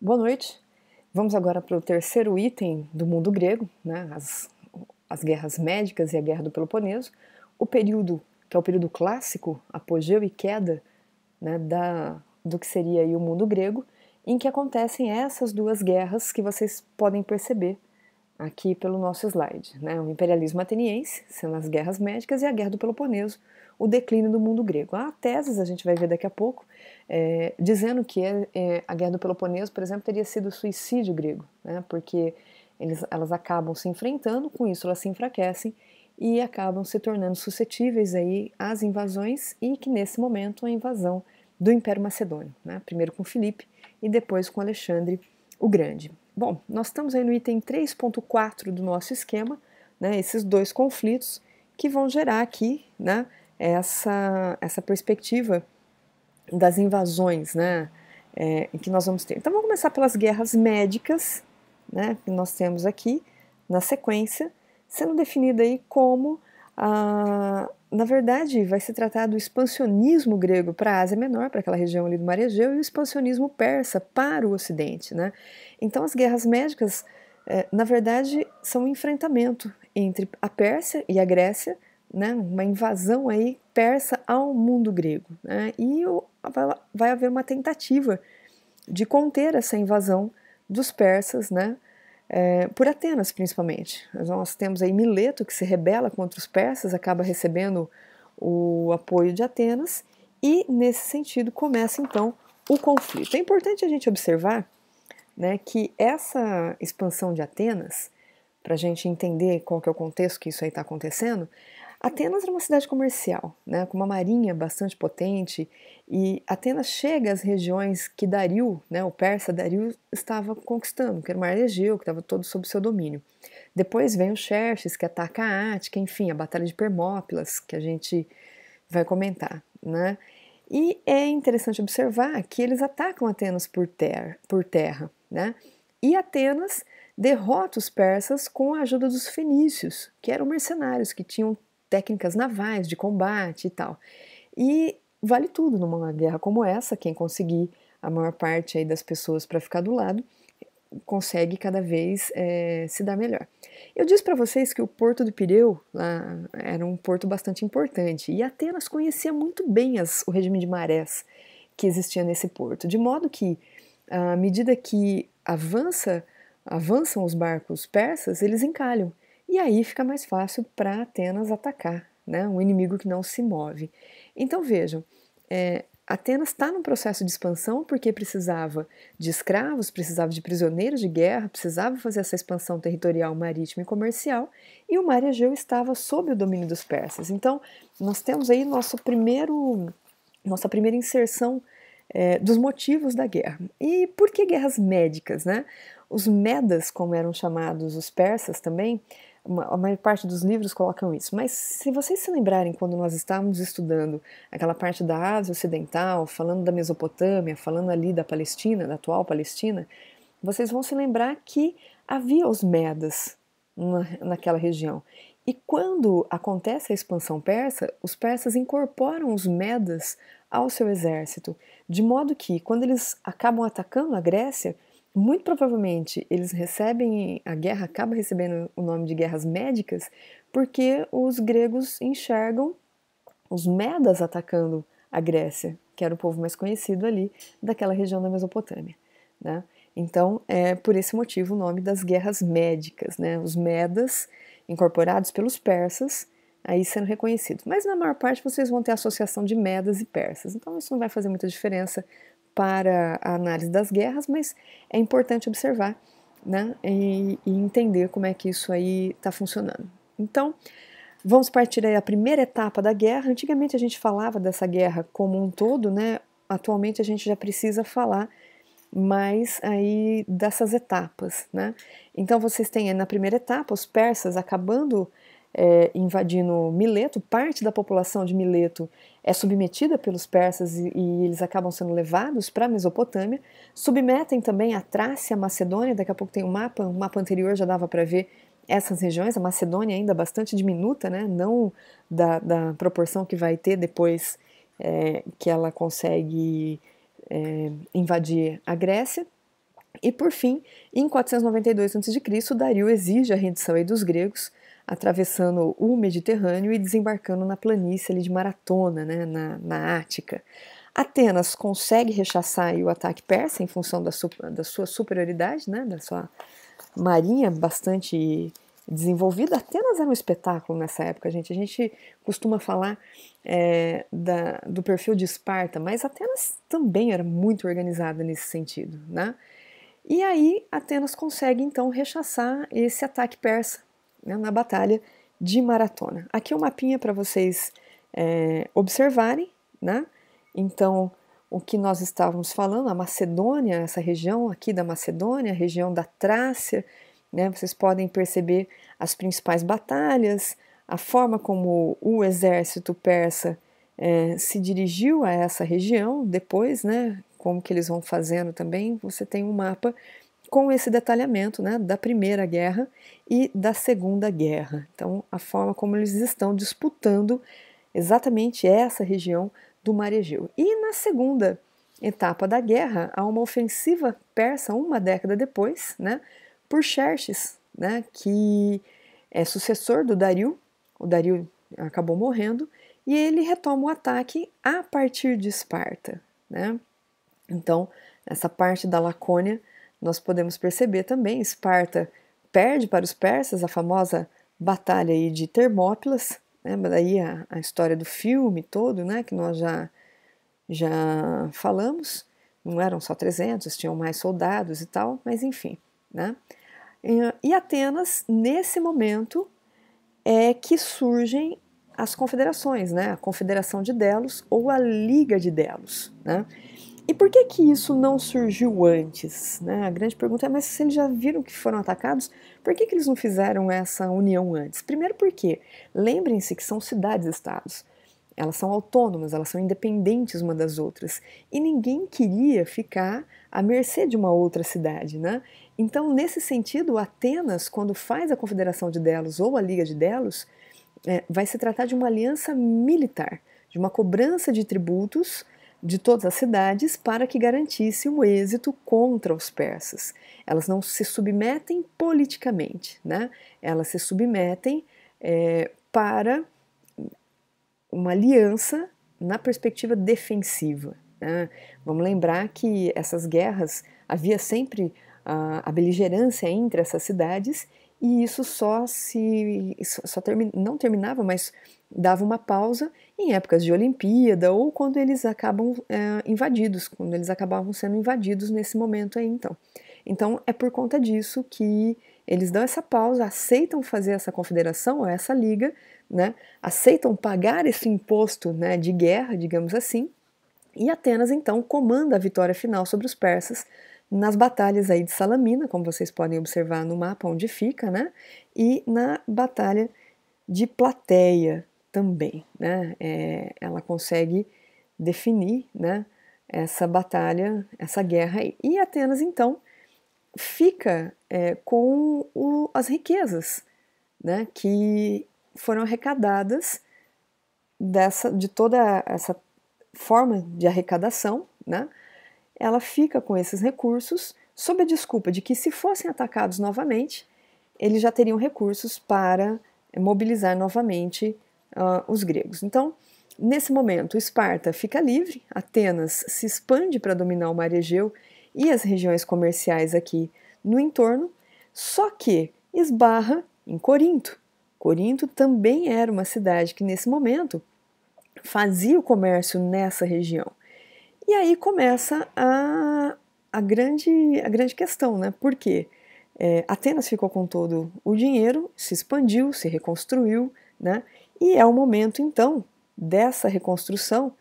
Boa noite. Vamos agora para o terceiro item do mundo grego, né? As, as guerras médicas e a guerra do Peloponeso, o período que é o período clássico, apogeu e queda né, da, do que seria o mundo grego, em que acontecem essas duas guerras que vocês podem perceber aqui pelo nosso slide. Né? O imperialismo ateniense, sendo as guerras médicas, e a guerra do Peloponeso, o declínio do mundo grego. Há teses, a gente vai ver daqui a pouco, é, dizendo que é, a guerra do Peloponeso, por exemplo, teria sido suicídio grego, né? porque eles, elas acabam se enfrentando, com isso elas se enfraquecem e acabam se tornando suscetíveis aí às invasões e que nesse momento a invasão do Império Macedônio, né? primeiro com Filipe e depois com Alexandre o Grande. Bom, nós estamos aí no item 3.4 do nosso esquema, né, esses dois conflitos que vão gerar aqui né, essa, essa perspectiva das invasões né, é, que nós vamos ter. Então vamos começar pelas guerras médicas, né, que nós temos aqui na sequência, sendo definida aí como ah, na verdade, vai se tratar do expansionismo grego para a Ásia Menor, para aquela região ali do Mar Egeu, e o expansionismo persa para o Ocidente. Né? Então, as guerras médicas, eh, na verdade, são um enfrentamento entre a Pérsia e a Grécia, né? uma invasão aí persa ao mundo grego. Né? E o, vai haver uma tentativa de conter essa invasão dos persas, né? é, por Atenas principalmente. Nós temos aí Mileto que se rebela contra os persas, acaba recebendo o apoio de Atenas e nesse sentido começa então o conflito. É importante a gente observar né, que essa expansão de Atenas, para a gente entender qual que é o contexto que isso aí está acontecendo, Atenas era uma cidade comercial, né, com uma marinha bastante potente, e Atenas chega às regiões que Dario, né, o persa Dario, estava conquistando, que era o mar Egeu, que estava todo sob seu domínio. Depois vem o Xerxes, que ataca a Ática, enfim, a Batalha de Permópilas, que a gente vai comentar. Né? E é interessante observar que eles atacam Atenas por terra, por terra né? e Atenas derrota os persas com a ajuda dos fenícios, que eram mercenários que tinham técnicas navais de combate e tal. E vale tudo numa guerra como essa, quem conseguir a maior parte aí das pessoas para ficar do lado consegue cada vez é, se dar melhor. Eu disse para vocês que o porto do Pireu lá, era um porto bastante importante e Atenas conhecia muito bem as, o regime de marés que existia nesse porto, de modo que à medida que avança avançam os barcos persas, eles encalham e aí fica mais fácil para Atenas atacar, né? um inimigo que não se move. Então vejam, é, Atenas está num processo de expansão porque precisava de escravos, precisava de prisioneiros de guerra, precisava fazer essa expansão territorial, marítima e comercial, e o mar Egeu estava sob o domínio dos persas. Então nós temos aí nosso primeiro, nossa primeira inserção é, dos motivos da guerra. E por que guerras médicas? Né? Os medas, como eram chamados os persas também, a maior parte dos livros colocam isso, mas se vocês se lembrarem quando nós estávamos estudando aquela parte da Ásia Ocidental, falando da Mesopotâmia, falando ali da Palestina, da atual Palestina, vocês vão se lembrar que havia os Medas na, naquela região. E quando acontece a expansão persa, os persas incorporam os Medas ao seu exército, de modo que, quando eles acabam atacando a Grécia, muito provavelmente eles recebem, a guerra acaba recebendo o nome de guerras médicas, porque os gregos enxergam os Medas atacando a Grécia, que era o povo mais conhecido ali daquela região da Mesopotâmia. Né? Então, é por esse motivo o nome das guerras médicas, né? os Medas, incorporados pelos persas, aí sendo reconhecidos. Mas na maior parte vocês vão ter associação de Medas e persas, então isso não vai fazer muita diferença para a análise das guerras, mas é importante observar né, e, e entender como é que isso aí está funcionando. Então, vamos partir aí a primeira etapa da guerra. Antigamente a gente falava dessa guerra como um todo, né? Atualmente a gente já precisa falar mais aí dessas etapas, né? Então vocês têm na primeira etapa os persas acabando é, invadindo Mileto, parte da população de Mileto é submetida pelos persas e, e eles acabam sendo levados para a Mesopotâmia, submetem também a Trácia, a Macedônia, daqui a pouco tem um mapa, um mapa anterior já dava para ver essas regiões, a Macedônia ainda bastante diminuta, né, não da, da proporção que vai ter depois é, que ela consegue é, invadir a Grécia. E por fim, em 492 a.C., Dario exige a rendição dos gregos, atravessando o Mediterrâneo e desembarcando na planície ali de Maratona, né, na, na Ática. Atenas consegue rechaçar o ataque persa em função da, su da sua superioridade, né, da sua marinha bastante desenvolvida. Atenas era é um espetáculo nessa época, gente. A gente costuma falar é, da, do perfil de Esparta, mas Atenas também era muito organizada nesse sentido, né? E aí Atenas consegue então rechaçar esse ataque persa né, na batalha de maratona. Aqui o é um mapinha para vocês é, observarem, né? Então, o que nós estávamos falando, a Macedônia, essa região aqui da Macedônia, a região da Trácia, né? Vocês podem perceber as principais batalhas, a forma como o exército persa é, se dirigiu a essa região depois, né? Como que eles vão fazendo também, você tem um mapa com esse detalhamento né, da Primeira Guerra e da Segunda Guerra. Então, a forma como eles estão disputando exatamente essa região do Mar Egeu. E na segunda etapa da guerra, há uma ofensiva persa uma década depois, né, por Xerxes, né, que é sucessor do Dario. O Dario acabou morrendo e ele retoma o ataque a partir de Esparta, né? Então, essa parte da Lacônia nós podemos perceber também Esparta perde para os persas a famosa batalha aí de Termópilas, né? daí a, a história do filme todo, né? que nós já, já falamos. Não eram só 300, tinham mais soldados e tal, mas enfim. Né? E Atenas, nesse momento, é que surgem as confederações, né? a Confederação de Delos ou a Liga de Delos. Né? E por que que isso não surgiu antes? Né? A grande pergunta é, mas se eles já viram que foram atacados, por que, que eles não fizeram essa união antes? Primeiro porque, lembrem-se que são cidades-estados. Elas são autônomas, elas são independentes uma das outras. E ninguém queria ficar à mercê de uma outra cidade, né? Então, nesse sentido, Atenas, quando faz a Confederação de Delos ou a Liga de Delos, é, vai se tratar de uma aliança militar, de uma cobrança de tributos de todas as cidades para que garantisse o êxito contra os persas. Elas não se submetem politicamente, né? elas se submetem é, para uma aliança na perspectiva defensiva. Né? Vamos lembrar que essas guerras havia sempre a, a beligerância entre essas cidades e isso só se só termi, não terminava, mas dava uma pausa em épocas de Olimpíada ou quando eles acabam é, invadidos, quando eles acabavam sendo invadidos nesse momento aí então. Então é por conta disso que eles dão essa pausa, aceitam fazer essa confederação, ou essa liga, né? aceitam pagar esse imposto né, de guerra, digamos assim, e Atenas então comanda a vitória final sobre os persas nas batalhas aí de Salamina, como vocês podem observar no mapa onde fica, né? E na batalha de Plateia também, né? É, ela consegue definir, né? Essa batalha, essa guerra aí. E Atenas então fica é, com o, as riquezas, né? Que foram arrecadadas dessa, de toda essa forma de arrecadação, né? ela fica com esses recursos sob a desculpa de que, se fossem atacados novamente, eles já teriam recursos para eh, mobilizar novamente uh, os gregos. Então, nesse momento, Esparta fica livre, Atenas se expande para dominar o mar Egeu e as regiões comerciais aqui no entorno, só que esbarra em Corinto. Corinto também era uma cidade que, nesse momento, fazia o comércio nessa região. E aí começa a, a, grande, a grande questão, né? Por quê? É, Atenas ficou com todo o dinheiro, se expandiu, se reconstruiu, né? E é o momento, então, dessa reconstrução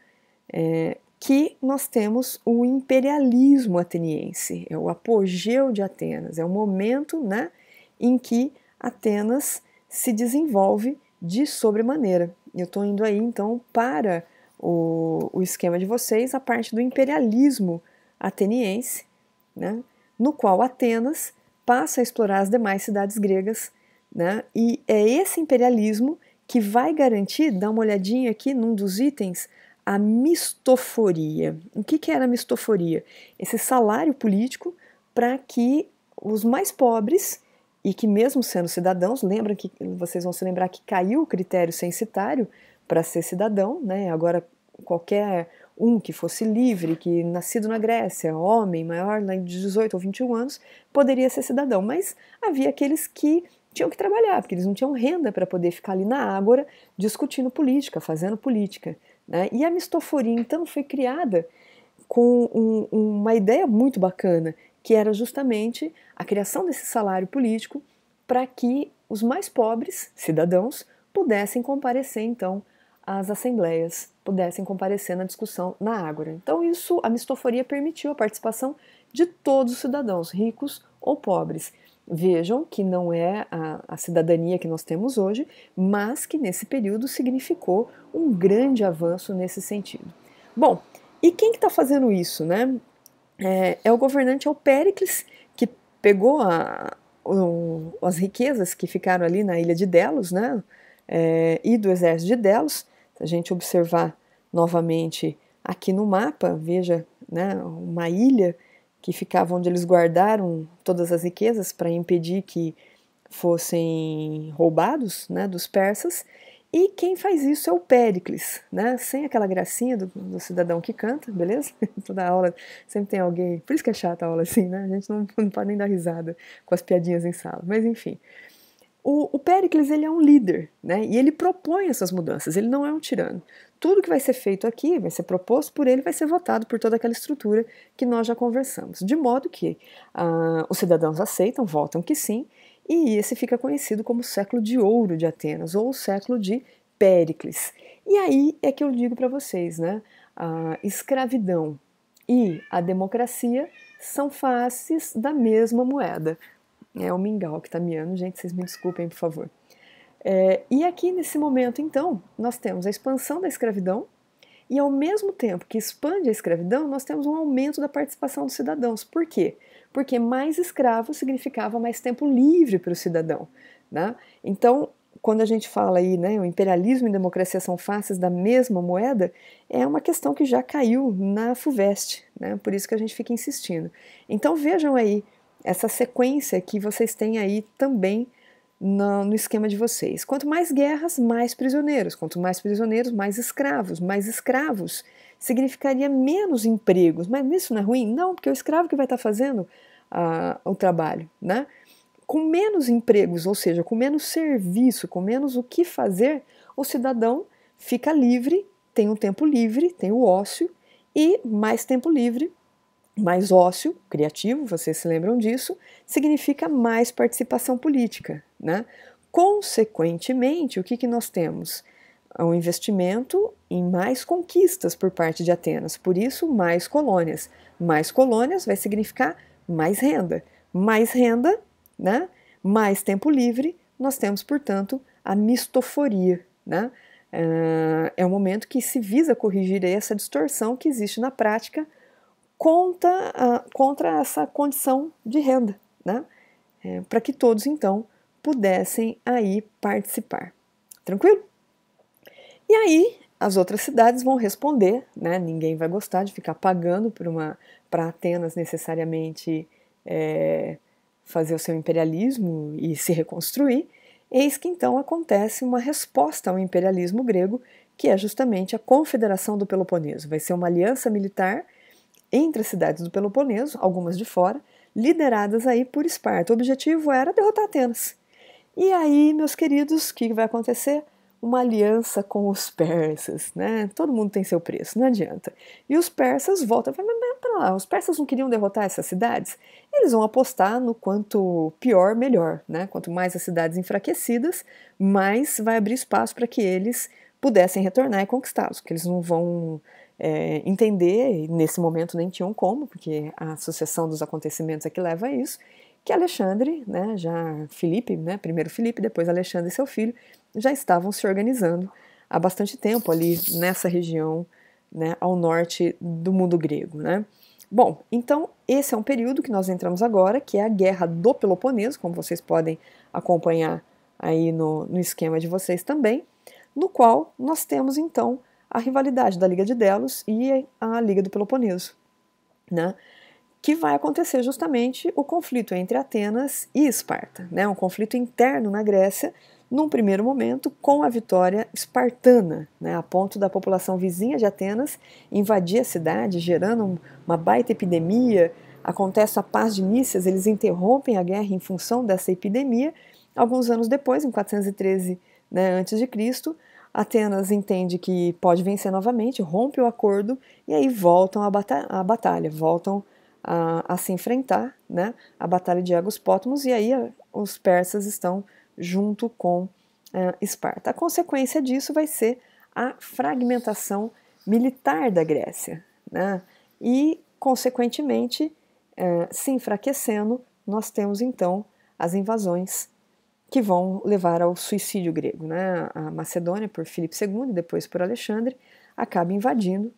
é, que nós temos o imperialismo ateniense, é o apogeu de Atenas, é o momento né, em que Atenas se desenvolve de sobremaneira. Eu estou indo aí, então, para o, o esquema de vocês a parte do imperialismo ateniense, né, no qual Atenas passa a explorar as demais cidades gregas, né, e é esse imperialismo que vai garantir, dá uma olhadinha aqui num dos itens, a mistoforia. O que, que era a mistoforia? Esse salário político para que os mais pobres e que mesmo sendo cidadãos, lembra que vocês vão se lembrar que caiu o critério censitário, para ser cidadão, né? Agora qualquer um que fosse livre, que nascido na Grécia, homem maior né, de 18 ou 21 anos, poderia ser cidadão, mas havia aqueles que tinham que trabalhar, porque eles não tinham renda para poder ficar ali na Ágora discutindo política, fazendo política. Né? E a mistoforia, então, foi criada com um, uma ideia muito bacana, que era justamente a criação desse salário político para que os mais pobres, cidadãos, pudessem comparecer, então, as assembleias pudessem comparecer na discussão na Ágora. Então, isso, a mistoforia permitiu a participação de todos os cidadãos, ricos ou pobres. Vejam que não é a, a, cidadania que nós temos hoje, mas que nesse período significou um grande avanço nesse sentido. Bom, e quem está que tá fazendo isso? Né? É, é o governante Péricles, que pegou a, o, as riquezas que ficaram ali na ilha de Delos né? É, e do exército de Delos se a gente observar novamente aqui no mapa, veja né, uma ilha que ficava onde eles guardaram todas as riquezas para impedir que fossem roubados né, dos persas. E quem faz isso é o Péricles, né? Sem aquela gracinha do, do cidadão que canta, beleza? Toda aula sempre tem alguém. Por isso que é chata a aula assim, né? A gente não, não pode nem dar risada com as piadinhas em sala. Mas enfim. O, o Péricles ele é um líder, né? E ele propõe essas mudanças. Ele não é um tirano. Tudo que vai ser feito aqui, vai ser proposto por ele, vai ser votado por toda aquela estrutura que nós já conversamos, de modo que ah, os cidadãos aceitam, votam que sim, e esse fica conhecido como o século de ouro de Atenas ou o século de Péricles. E aí é que eu digo para vocês, né? A escravidão e a democracia são faces da mesma moeda. É o mingau que está miando, gente, vocês me desculpem, por favor. É, e aqui nesse momento, então, nós temos a expansão da escravidão, e ao mesmo tempo que expande a escravidão, nós temos um aumento da participação dos cidadãos. Por quê? Porque mais escravo significava mais tempo livre para o cidadão. Né? Então, quando a gente fala aí, né, o imperialismo e democracia são faces da mesma moeda, é uma questão que já caiu na FUVEST, né? por isso que a gente fica insistindo. Então vejam aí essa sequência que vocês têm aí também no, no, esquema de vocês. Quanto mais guerras, mais prisioneiros. Quanto mais prisioneiros, mais escravos. Mais escravos significaria menos empregos. Mas isso não é ruim? Não, porque é o escravo que vai estar fazendo ah, o trabalho, né? Com menos empregos, ou seja, com menos serviço, com menos o que fazer, o cidadão fica livre, tem o um tempo livre, tem o ócio e mais tempo livre mais ócio, criativo, vocês se lembram disso, significa mais participação política. Né? Consequentemente, o que, que nós temos? É um investimento em mais conquistas por parte de Atenas, por isso, mais colônias. Mais colônias vai significar mais renda. Mais renda, né? mais tempo livre, nós temos, portanto, a mistoforia. Né? Ah, é um momento que se visa corrigir essa distorção que existe na prática contra, uh, ah, contra essa condição de renda, né? É, para que todos então pudessem aí participar. Tranquilo? E aí as outras cidades vão responder, né? Ninguém vai gostar de ficar pagando para Atenas necessariamente é, fazer o seu imperialismo e se reconstruir. Eis que então acontece uma resposta ao imperialismo grego, que é justamente a confederação do Peloponeso. Vai ser uma aliança militar entre as cidades do Peloponeso, algumas de fora, lideradas aí por Esparta. O objetivo era derrotar Atenas. E aí, meus queridos, o que vai acontecer? Uma aliança com os persas, né? Todo mundo tem seu preço, não adianta. E os persas voltam, mas, mas lá, os persas não queriam derrotar essas cidades? Eles vão apostar no quanto pior, melhor, né? Quanto mais as cidades enfraquecidas, mais vai abrir espaço para que eles pudessem retornar e conquistá-los, porque eles não vão é, entender, e nesse momento nem tinham como, porque a sucessão dos acontecimentos é que leva a isso, que Alexandre, né, já Felipe, né, primeiro Felipe, depois Alexandre e seu filho, já estavam se organizando há bastante tempo ali nessa região né, ao norte do mundo grego. Né? Bom, então esse é um período que nós entramos agora, que é a Guerra do Peloponeso, como vocês podem acompanhar aí no, no esquema de vocês também, no qual nós temos então a rivalidade da Liga de Delos e a Liga do Peloponeso, né? que vai acontecer justamente o conflito entre Atenas e Esparta, né? um conflito interno na Grécia, num primeiro momento com a vitória espartana, né? a ponto da população vizinha de Atenas invadir a cidade, gerando uma baita epidemia. Acontece a paz de Nícias, eles interrompem a guerra em função dessa epidemia. Alguns anos depois, em 413 né, a.C., Atenas entende que pode vencer novamente, rompe o acordo e aí voltam à, bata batalha, voltam a, a, se enfrentar, né? A batalha de Agos Pótamos e aí a, eh, os persas estão junto com a, eh, Esparta. A consequência disso vai ser a fragmentação militar da Grécia, né? E consequentemente eh, se enfraquecendo, nós temos então as invasões que vão levar ao suicídio grego. Né? A Macedônia, por Filipe II, e depois por Alexandre, acaba invadindo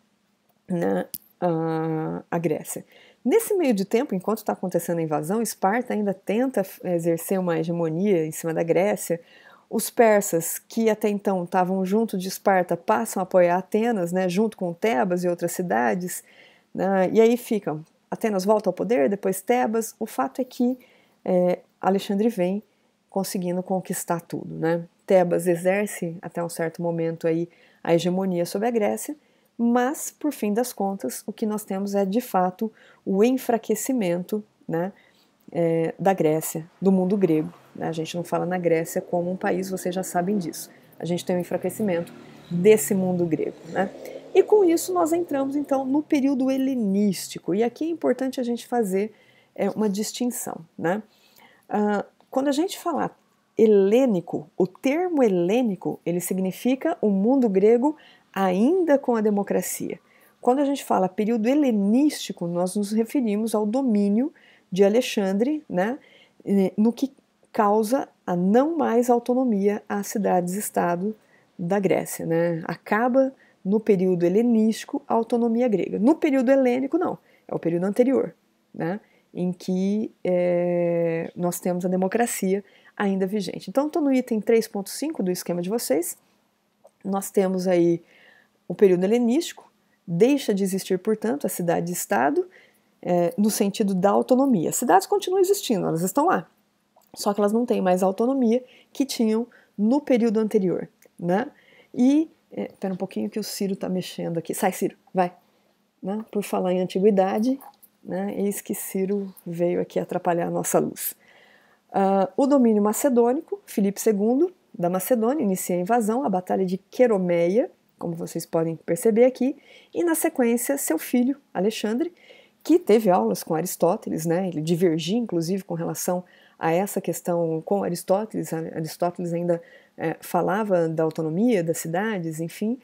né, a, a Grécia. Nesse meio de tempo, enquanto está acontecendo a invasão, Esparta ainda tenta eh, exercer uma hegemonia em cima da Grécia. Os persas, que até então estavam junto de Esparta, passam a apoiar Atenas, né, junto com Tebas e outras cidades, né, e aí ficam. Atenas volta ao poder, depois Tebas. O fato é que é, Alexandre vem conseguindo conquistar tudo, né? Tebas exerce até um certo momento aí a hegemonia sobre a Grécia, mas por fim das contas o que nós temos é de fato o enfraquecimento, né, é, da Grécia, do mundo grego. Né? A gente não fala na Grécia como um país, vocês já sabem disso. A gente tem um enfraquecimento desse mundo grego, né? E com isso nós entramos então no período helenístico. E aqui é importante a gente fazer é, uma distinção, né? Uh, quando a gente falar helênico, o termo helênico, ele significa o um mundo grego ainda com a democracia. Quando a gente fala período helenístico, nós nos referimos ao domínio de Alexandre, né, no que causa a não mais autonomia às cidades-estado da Grécia. Né? Acaba no período helenístico a autonomia grega. No período helênico, não, é o período anterior. Né? em que é, nós temos a democracia ainda vigente. Então, estou no item 3.5 do esquema de vocês. Nós temos aí o período helenístico, deixa de existir, portanto, a cidade-estado é, no sentido da autonomia. As cidades continuam existindo, elas estão lá, só que elas não têm mais a autonomia que tinham no período anterior, né? E, é, um pouquinho que o Ciro está mexendo aqui. Sai, Ciro, vai. Né? Por falar em antiguidade, né? Eis que Ciro veio aqui atrapalhar a nossa luz. Uh, o domínio macedônico, Filipe II da Macedônia inicia a invasão, a Batalha de Queromeia, como vocês podem perceber aqui, e na sequência seu filho, Alexandre, que teve aulas com Aristóteles, né? ele divergia inclusive com relação a essa questão com Aristóteles, Aristóteles ainda é, falava da autonomia das cidades, enfim,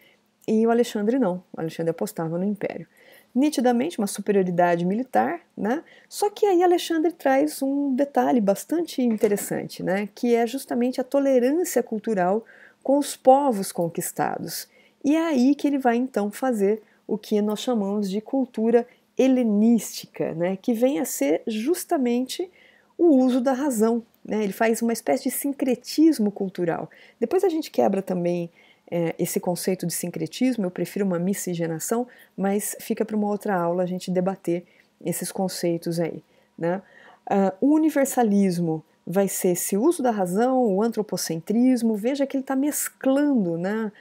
e o Alexandre não, o Alexandre apostava no império nitidamente uma superioridade militar, né? Só que aí Alexandre traz um detalhe bastante interessante, né? Que é justamente a tolerância cultural com os povos conquistados. E é aí que ele vai então fazer o que nós chamamos de cultura helenística, né? Que vem a ser justamente o uso da razão. Né? Ele faz uma espécie de sincretismo cultural. Depois a gente quebra também é, esse conceito de sincretismo, eu prefiro uma miscigenação, mas fica para uma outra aula a gente debater esses conceitos aí. Né? Uh, o universalismo vai ser esse uso da razão, o antropocentrismo, veja que ele está mesclando né,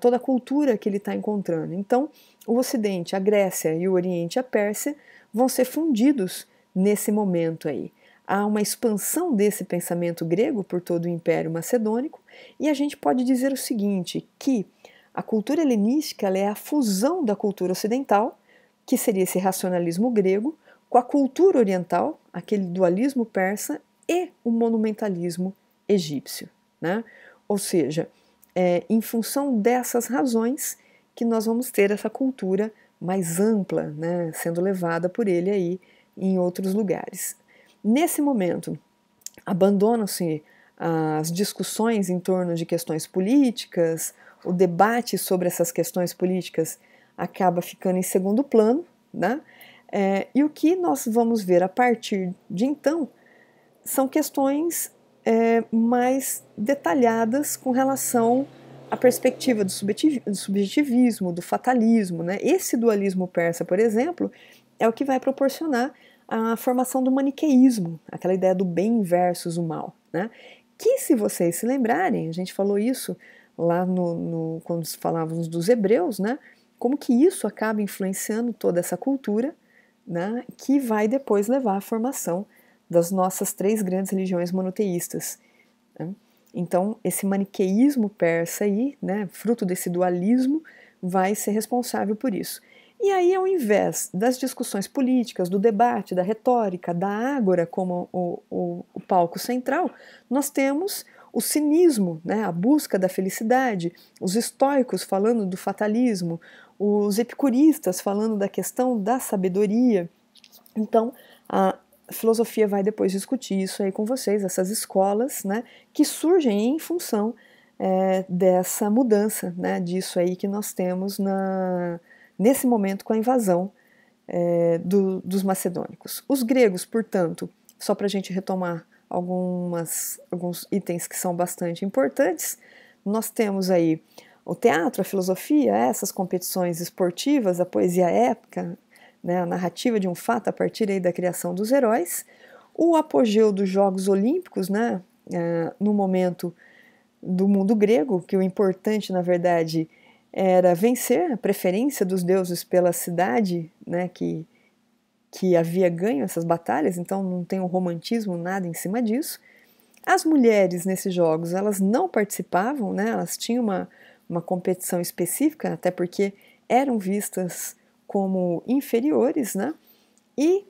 toda a cultura que ele está encontrando. Então, o Ocidente, a Grécia e o Oriente, a Pérsia, vão ser fundidos nesse momento aí há uma expansão desse pensamento grego por todo o Império Macedônico, e a gente pode dizer o seguinte, que a cultura helenística é a fusão da cultura ocidental, que seria esse racionalismo grego, com a cultura oriental, aquele dualismo persa, e o monumentalismo egípcio. Né? Ou seja, é em função dessas razões que nós vamos ter essa cultura mais ampla, né, sendo levada por ele aí em outros lugares. Nesse momento, abandonam-se ah, as discussões em torno de questões políticas, o debate sobre essas questões políticas acaba ficando em segundo plano, né? É, e o que nós vamos ver a partir de então são questões é, mais detalhadas com relação à perspectiva do, subjetivismo, do fatalismo. Né? Esse dualismo persa, por exemplo, é o que vai proporcionar a formação do maniqueísmo, aquela ideia do bem versus o mal, né? Que se vocês se lembrarem, a gente falou isso lá no, no, quando falávamos dos hebreus, né? Como que isso acaba influenciando toda essa cultura, né? Que vai depois levar à formação das nossas três grandes religiões monoteístas. Né? Então, esse maniqueísmo persa aí, né, fruto desse dualismo, vai ser responsável por isso. E aí, ao invés das discussões políticas, do debate, da retórica, da ágora como o, o, o palco central, nós temos o cinismo, né, a busca da felicidade, os estoicos falando do fatalismo, os epicuristas falando da questão da sabedoria. Então, a filosofia vai depois discutir isso aí com vocês, essas escolas né, que surgem em função é, dessa mudança, né, disso aí que nós temos na, nesse momento com a invasão é, do, dos macedônicos. Os gregos, portanto, só para a gente retomar algumas, alguns itens que são bastante importantes, nós temos aí o teatro, a filosofia, essas competições esportivas, a poesia épica, né, a narrativa de um fato a partir aí da criação dos heróis, o apogeu dos Jogos Olímpicos, né, é, no momento do mundo grego, que o importante, na verdade, era vencer a preferência dos deuses pela cidade, né, que, que havia ganho essas batalhas, então não tem um romantismo nada em cima disso. As mulheres nesses jogos, elas não participavam, né, elas tinham uma, uma competição específica, até porque eram vistas como inferiores, né, e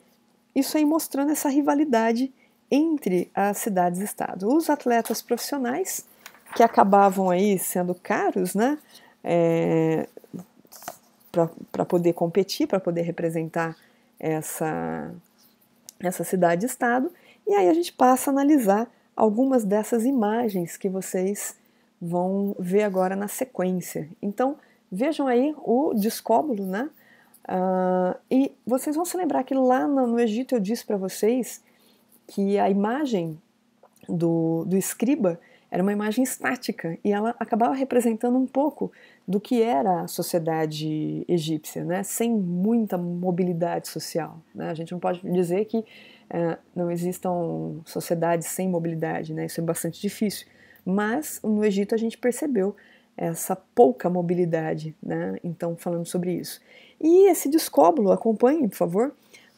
isso aí mostrando essa rivalidade entre as cidades-estado. Os atletas profissionais, que acabavam aí sendo caros, né, é, para poder competir, para poder representar essa, essa cidade-estado. E aí a gente passa a analisar algumas dessas imagens que vocês vão ver agora na sequência. Então, vejam aí o descóbulo, né? Uh, e vocês vão se lembrar que lá no, no Egito eu disse para vocês que a imagem do, do escriba era uma imagem estática e ela acabava representando um pouco do que era a sociedade egípcia, né? sem muita mobilidade social. Né? A gente não pode dizer que eh, não existam sociedades sem mobilidade, né? isso é bastante difícil. Mas no Egito a gente percebeu essa pouca mobilidade, né? então falando sobre isso. E esse descóbulo, acompanhem, por favor,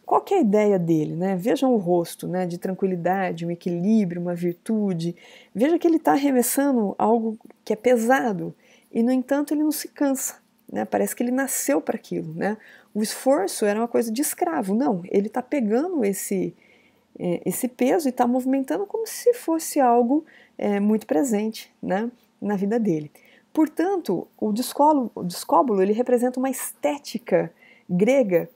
qual que é a ideia dele? Né? Vejam o rosto né, de tranquilidade, um equilíbrio, uma virtude. Veja que ele está arremessando algo que é pesado e, no entanto, ele não se cansa. Né? Parece que ele nasceu para aquilo. Né? O esforço era uma coisa de escravo. Não, ele está pegando esse, é, esse peso e está movimentando como se fosse algo é, muito presente né, na vida dele. Portanto, o, descolo, o descóbulo ele representa uma estética grega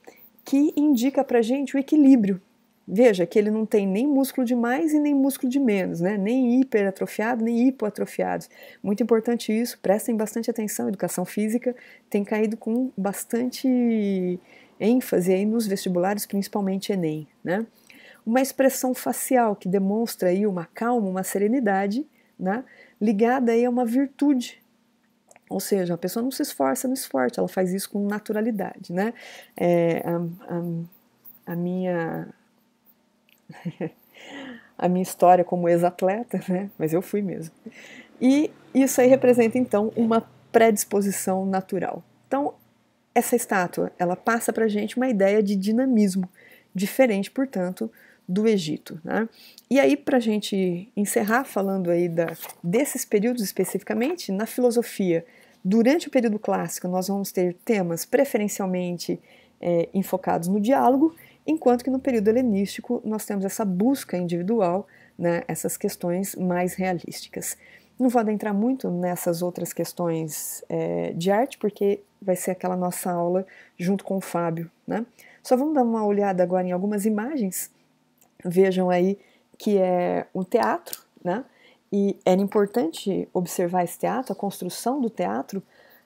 que indica para gente o equilíbrio. Veja que ele não tem nem músculo de mais e nem músculo de menos, né? nem hiperatrofiado, nem hipoatrofiado. Muito importante isso, prestem bastante atenção. educação física tem caído com bastante ênfase aí nos vestibulares, principalmente Enem. Né? Uma expressão facial que demonstra aí uma calma, uma serenidade, né? ligada aí a uma virtude ou seja, a pessoa não se esforça no esporte, ela faz isso com naturalidade, né? É, a, a, a, minha. a minha história como ex-atleta, né? Mas eu fui mesmo. E isso aí representa, então, uma predisposição natural. Então, essa estátua, ela passa para gente uma ideia de dinamismo, diferente, portanto, do Egito. Né? E aí, para a gente encerrar falando aí da, desses períodos especificamente, na filosofia Durante o período clássico, nós vamos ter temas preferencialmente é, enfocados no diálogo, enquanto que no período helenístico nós temos essa busca individual, né, essas questões mais realísticas. Não vou adentrar muito nessas outras questões é, de arte, porque vai ser aquela nossa aula junto com o Fábio. Né? Só vamos dar uma olhada agora em algumas imagens. Vejam aí que é um teatro, né? E era importante observar esse teatro, a construção do teatro,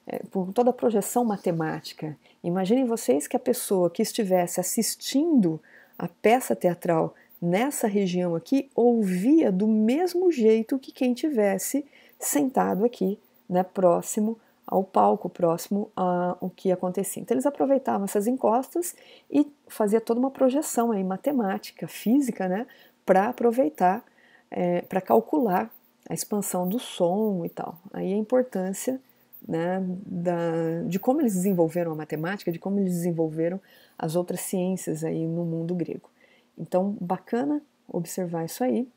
é, por toda a projeção matemática. Imaginem vocês que a pessoa que estivesse assistindo a peça teatral nessa região aqui ouvia do mesmo jeito que quem tivesse sentado aqui, né, próximo ao palco, próximo ao que acontecia. Então eles aproveitavam essas encostas e fazia toda uma projeção aí matemática, física, né, para aproveitar, é, para calcular a expansão do som e tal. Aí a importância né, da, de como eles desenvolveram a matemática, de como eles desenvolveram as outras ciências aí no mundo grego. Então, bacana observar isso aí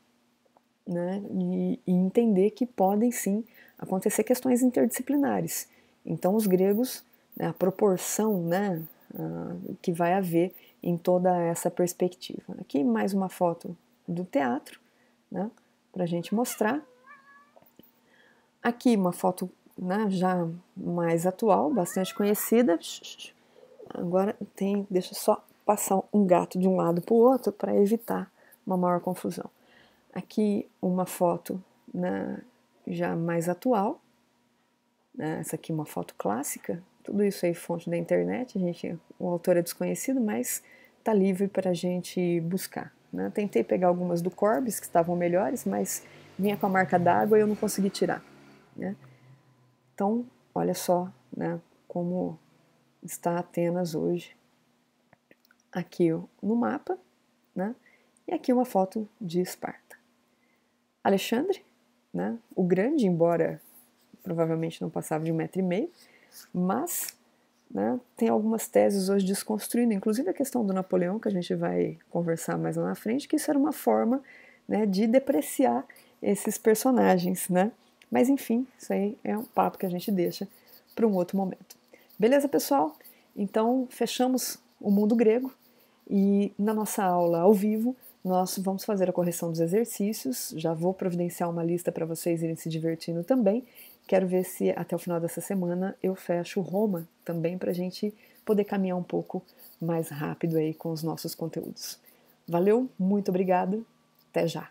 né, e, e entender que podem sim acontecer questões interdisciplinares. Então, os gregos, né, a proporção né, uh, que vai haver em toda essa perspectiva. Aqui mais uma foto do teatro né, para a gente mostrar. Aqui uma foto né, já mais atual, bastante conhecida. Agora tem, deixa só passar um gato de um lado para o outro para evitar uma maior confusão. Aqui uma foto né, já mais atual. Né, essa aqui uma foto clássica. Tudo isso aí fonte da internet. A gente, o autor é desconhecido, mas está livre para a gente buscar. Né? Tentei pegar algumas do Corbis que estavam melhores, mas vinha com a marca d'água e eu não consegui tirar. Né? Então, olha só né, como está Atenas hoje, aqui no mapa, né, e aqui uma foto de Esparta. Alexandre, né, o grande, embora provavelmente não passava de um metro e meio, mas né, tem algumas teses hoje desconstruindo, inclusive a questão do Napoleão, que a gente vai conversar mais lá na frente, que isso era uma forma né, de depreciar esses personagens, né? Mas enfim, isso aí é um papo que a gente deixa para um outro momento. Beleza, pessoal? Então fechamos o mundo grego e na nossa aula ao vivo nós vamos fazer a correção dos exercícios. Já vou providenciar uma lista para vocês irem se divertindo também. Quero ver se até o final dessa semana eu fecho Roma também para a gente poder caminhar um pouco mais rápido aí com os nossos conteúdos. Valeu, muito obrigado até já!